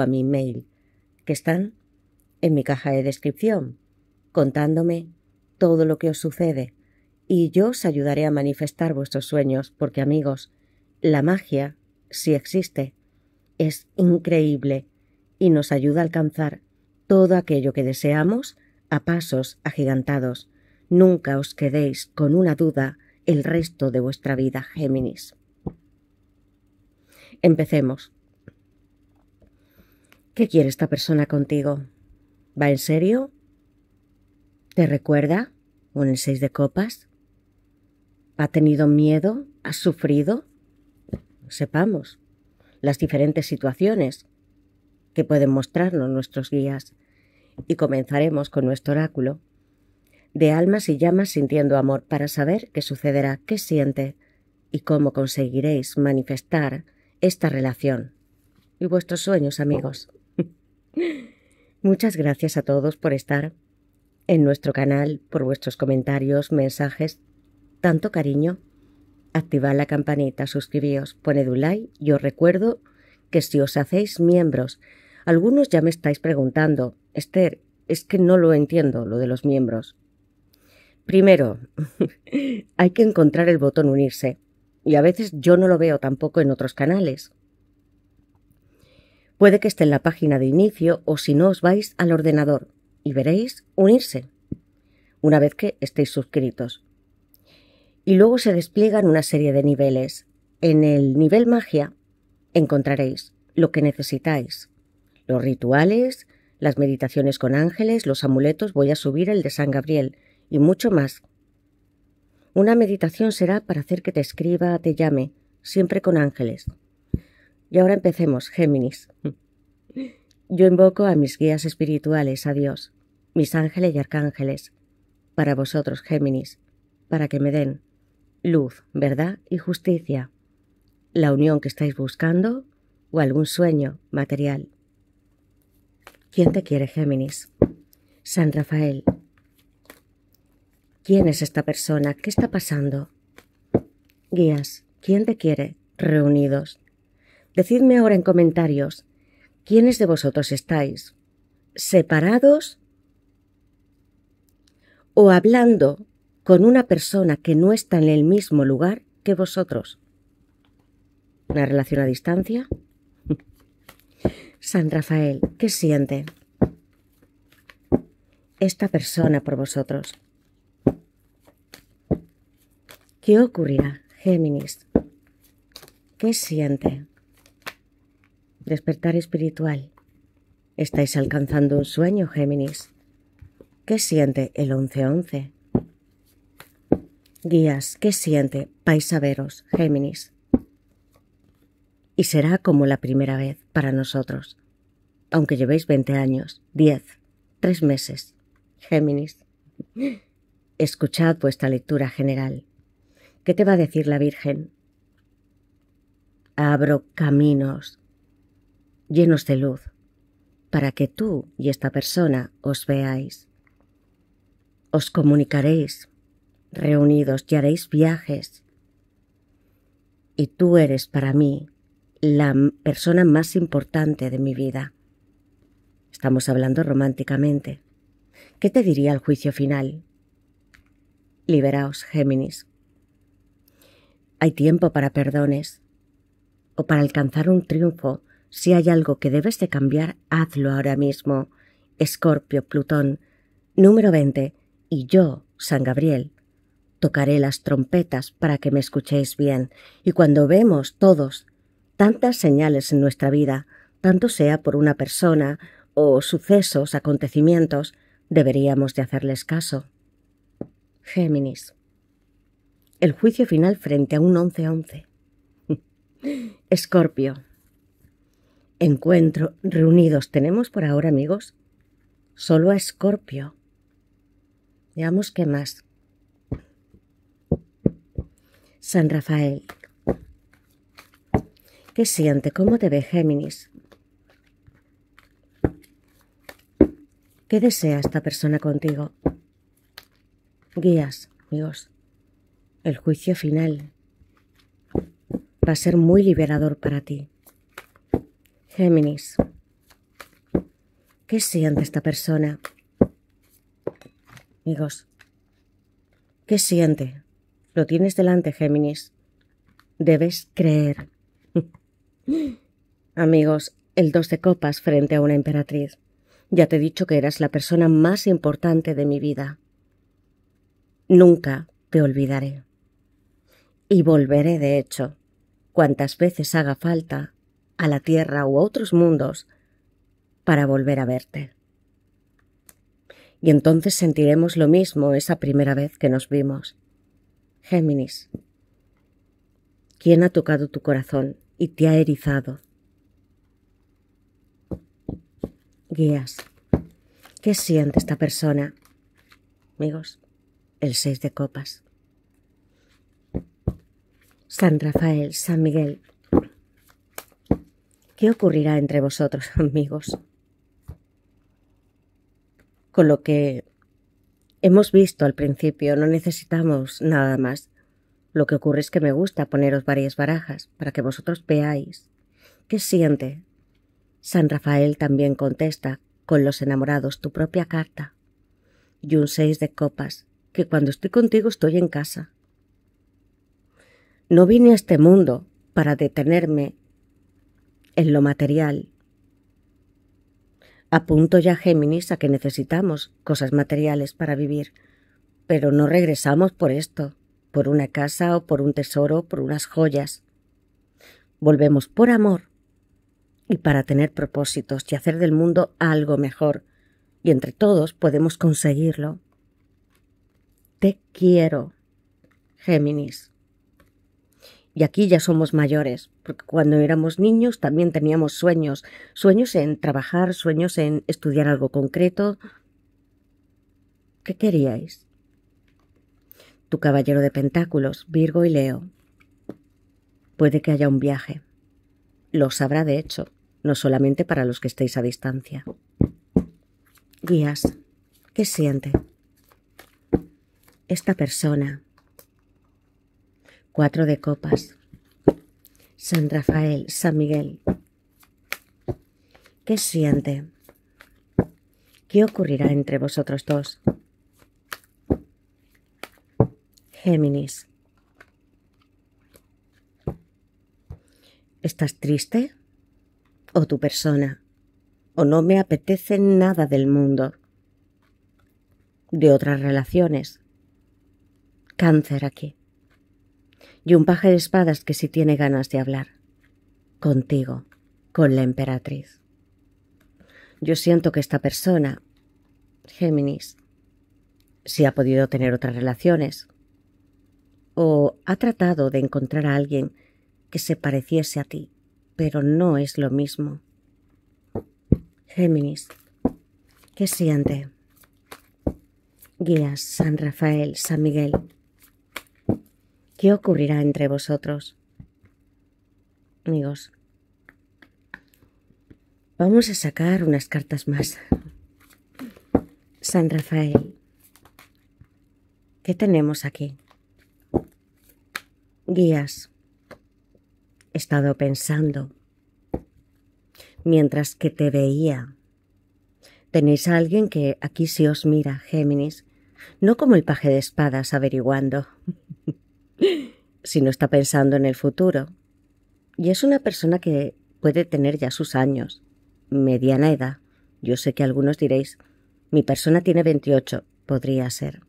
a mi mail, que están en mi caja de descripción, contándome todo lo que os sucede y yo os ayudaré a manifestar vuestros sueños porque amigos, la magia, si existe, es increíble y nos ayuda a alcanzar todo aquello que deseamos a pasos agigantados. Nunca os quedéis con una duda el resto de vuestra vida, Géminis. Empecemos. ¿Qué quiere esta persona contigo? ¿Va en serio? ¿Te recuerda? ¿Un el seis de copas? ¿Ha tenido miedo? ¿Ha sufrido? Sepamos las diferentes situaciones que pueden mostrarnos nuestros guías y comenzaremos con nuestro oráculo de almas y llamas sintiendo amor para saber qué sucederá, qué siente y cómo conseguiréis manifestar esta relación y vuestros sueños amigos. Muchas gracias a todos por estar en nuestro canal, por vuestros comentarios, mensajes, tanto cariño. Activad la campanita, suscribíos, poned un like y os recuerdo que si os hacéis miembros, algunos ya me estáis preguntando, Esther, es que no lo entiendo lo de los miembros. Primero, hay que encontrar el botón unirse y a veces yo no lo veo tampoco en otros canales. Puede que esté en la página de inicio o si no os vais al ordenador y veréis unirse una vez que estéis suscritos. Y luego se despliegan una serie de niveles. En el nivel magia encontraréis lo que necesitáis. Los rituales, las meditaciones con ángeles, los amuletos, voy a subir el de San Gabriel y mucho más. Una meditación será para hacer que te escriba, te llame, siempre con ángeles. Y ahora empecemos, Géminis. Yo invoco a mis guías espirituales, a Dios, mis ángeles y arcángeles, para vosotros, Géminis, para que me den luz, verdad y justicia, la unión que estáis buscando o algún sueño material. ¿Quién te quiere, Géminis? San Rafael. ¿Quién es esta persona? ¿Qué está pasando? Guías, ¿quién te quiere? Reunidos. Decidme ahora en comentarios ¿quiénes de vosotros estáis? ¿Separados? ¿O hablando con una persona que no está en el mismo lugar que vosotros? ¿Una relación a distancia? San Rafael, ¿qué siente esta persona por vosotros? ¿Qué ocurrirá, Géminis? ¿Qué siente? Despertar espiritual. Estáis alcanzando un sueño, Géminis. ¿Qué siente el 1111? Guías, ¿qué siente Paisaveros, Géminis? Y será como la primera vez para nosotros, aunque llevéis 20 años, 10, 3 meses, Géminis. Escuchad vuestra lectura general. ¿Qué te va a decir la Virgen? Abro caminos llenos de luz, para que tú y esta persona os veáis. Os comunicaréis, reunidos y haréis viajes. Y tú eres para mí la persona más importante de mi vida. Estamos hablando románticamente. ¿Qué te diría el juicio final? Liberaos, Géminis. Hay tiempo para perdones o para alcanzar un triunfo si hay algo que debes de cambiar, hazlo ahora mismo. Escorpio, Plutón. Número 20. Y yo, San Gabriel. Tocaré las trompetas para que me escuchéis bien. Y cuando vemos todos tantas señales en nuestra vida, tanto sea por una persona o sucesos, acontecimientos, deberíamos de hacerles caso. Géminis. El juicio final frente a un 11-11. Escorpio encuentro reunidos tenemos por ahora, amigos, solo a Escorpio. Veamos qué más. San Rafael. ¿Qué siente? ¿Cómo te ve Géminis? ¿Qué desea esta persona contigo? Guías, amigos. El juicio final va a ser muy liberador para ti. Géminis. ¿Qué siente esta persona? Amigos, ¿qué siente? Lo tienes delante, Géminis. Debes creer. Amigos, el dos de copas frente a una emperatriz. Ya te he dicho que eras la persona más importante de mi vida. Nunca te olvidaré. Y volveré, de hecho, cuantas veces haga falta a la Tierra u a otros mundos para volver a verte. Y entonces sentiremos lo mismo esa primera vez que nos vimos. Géminis, ¿quién ha tocado tu corazón y te ha erizado? Guías, ¿qué siente esta persona? Amigos, el seis de copas. San Rafael, San Miguel, ¿Qué ocurrirá entre vosotros, amigos? Con lo que hemos visto al principio, no necesitamos nada más. Lo que ocurre es que me gusta poneros varias barajas para que vosotros veáis. ¿Qué siente? San Rafael también contesta con los enamorados tu propia carta. Y un seis de copas, que cuando estoy contigo estoy en casa. No vine a este mundo para detenerme en lo material. Apunto ya Géminis a que necesitamos cosas materiales para vivir, pero no regresamos por esto, por una casa o por un tesoro, por unas joyas. Volvemos por amor y para tener propósitos y hacer del mundo algo mejor, y entre todos podemos conseguirlo. Te quiero, Géminis. Y aquí ya somos mayores, porque cuando éramos niños también teníamos sueños, sueños en trabajar, sueños en estudiar algo concreto. ¿Qué queríais? Tu caballero de pentáculos, Virgo y Leo. Puede que haya un viaje. Lo sabrá de hecho, no solamente para los que estéis a distancia. Guías, ¿qué siente? Esta persona. Cuatro de copas. San Rafael, San Miguel. ¿Qué siente? ¿Qué ocurrirá entre vosotros dos? Géminis. ¿Estás triste? ¿O tu persona? ¿O no me apetece nada del mundo? De otras relaciones. Cáncer aquí y un paje de espadas que si tiene ganas de hablar. Contigo, con la emperatriz. Yo siento que esta persona, Géminis, si ha podido tener otras relaciones, o ha tratado de encontrar a alguien que se pareciese a ti, pero no es lo mismo. Géminis, ¿qué siente? Guías San Rafael, San Miguel, ¿Qué ocurrirá entre vosotros? Amigos, vamos a sacar unas cartas más. San Rafael, ¿qué tenemos aquí? Guías. He estado pensando. Mientras que te veía. Tenéis a alguien que aquí sí os mira, Géminis, no como el paje de espadas averiguando si no está pensando en el futuro. Y es una persona que puede tener ya sus años, mediana edad. Yo sé que algunos diréis, mi persona tiene 28, podría ser.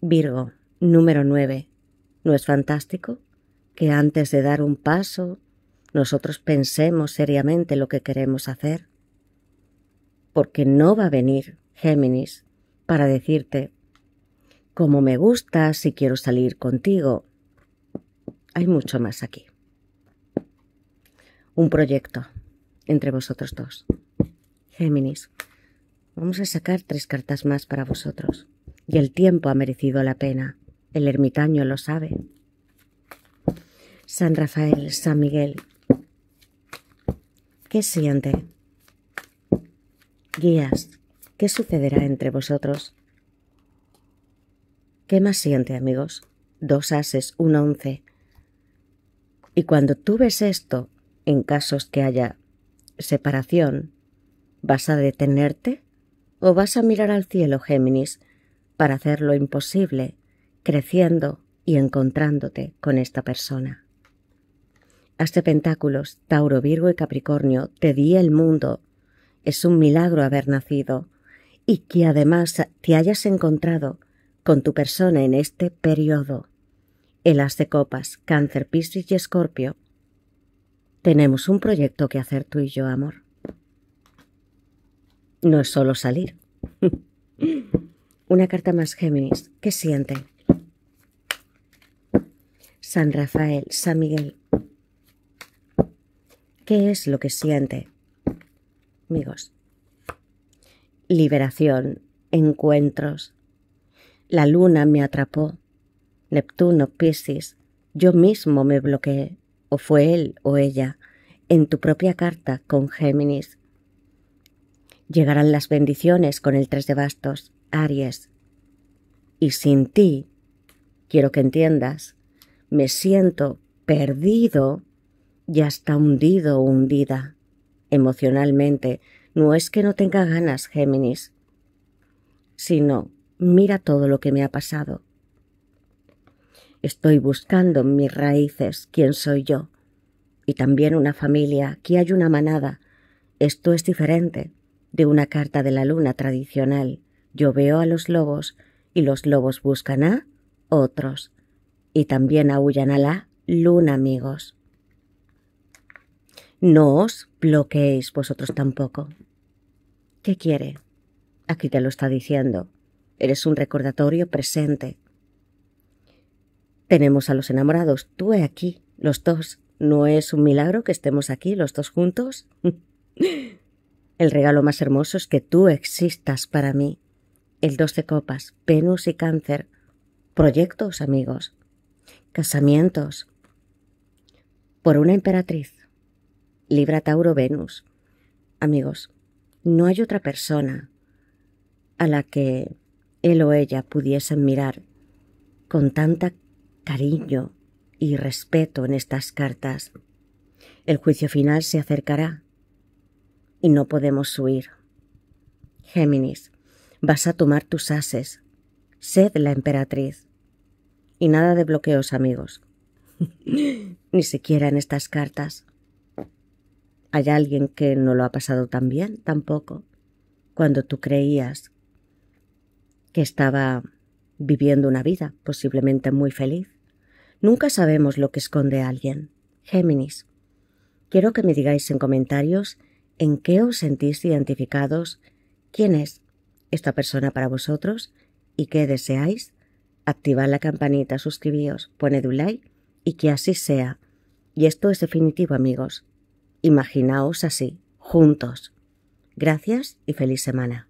Virgo, número 9. ¿No es fantástico que antes de dar un paso nosotros pensemos seriamente lo que queremos hacer? Porque no va a venir Géminis para decirte, como me gusta si quiero salir contigo. Hay mucho más aquí. Un proyecto entre vosotros dos. Géminis, vamos a sacar tres cartas más para vosotros. Y el tiempo ha merecido la pena. El ermitaño lo sabe. San Rafael, San Miguel. ¿Qué siente? Guías, ¿qué sucederá entre vosotros ¿Qué más siente, amigos? Dos ases, un once. Y cuando tú ves esto, en casos que haya separación, ¿vas a detenerte o vas a mirar al cielo, Géminis, para hacer lo imposible, creciendo y encontrándote con esta persona? Hazte Pentáculos, Tauro, Virgo y Capricornio, te di el mundo. Es un milagro haber nacido y que además te hayas encontrado con tu persona en este periodo. El as de copas, cáncer, piscis y escorpio. Tenemos un proyecto que hacer tú y yo, amor. No es solo salir. Una carta más, Géminis. ¿Qué siente? San Rafael, San Miguel. ¿Qué es lo que siente? Amigos. Liberación, encuentros, la luna me atrapó. Neptuno, Piscis, yo mismo me bloqueé, o fue él o ella, en tu propia carta con Géminis. Llegarán las bendiciones con el tres de bastos, Aries. Y sin ti, quiero que entiendas, me siento perdido y hasta hundido hundida emocionalmente. No es que no tenga ganas, Géminis, sino mira todo lo que me ha pasado. Estoy buscando mis raíces, quién soy yo. Y también una familia, aquí hay una manada. Esto es diferente de una carta de la luna tradicional. Yo veo a los lobos y los lobos buscan a otros. Y también aullan a la luna, amigos. No os bloqueéis vosotros tampoco. ¿Qué quiere? Aquí te lo está diciendo. Eres un recordatorio presente. Tenemos a los enamorados, tú he aquí, los dos. ¿No es un milagro que estemos aquí los dos juntos? El regalo más hermoso es que tú existas para mí. El 12 copas, Venus y cáncer. Proyectos, amigos. Casamientos. Por una emperatriz. Libra Tauro Venus. Amigos, no hay otra persona a la que él o ella pudiesen mirar con tanta cariño y respeto en estas cartas. El juicio final se acercará y no podemos huir. Géminis, vas a tomar tus ases. Sed la emperatriz. Y nada de bloqueos, amigos. Ni siquiera en estas cartas. ¿Hay alguien que no lo ha pasado tan bien? Tampoco. Cuando tú creías que estaba viviendo una vida posiblemente muy feliz. Nunca sabemos lo que esconde alguien. Géminis. Quiero que me digáis en comentarios en qué os sentís identificados, quién es esta persona para vosotros y qué deseáis. Activad la campanita, suscribíos, poned un like y que así sea. Y esto es definitivo, amigos. Imaginaos así, juntos. Gracias y feliz semana.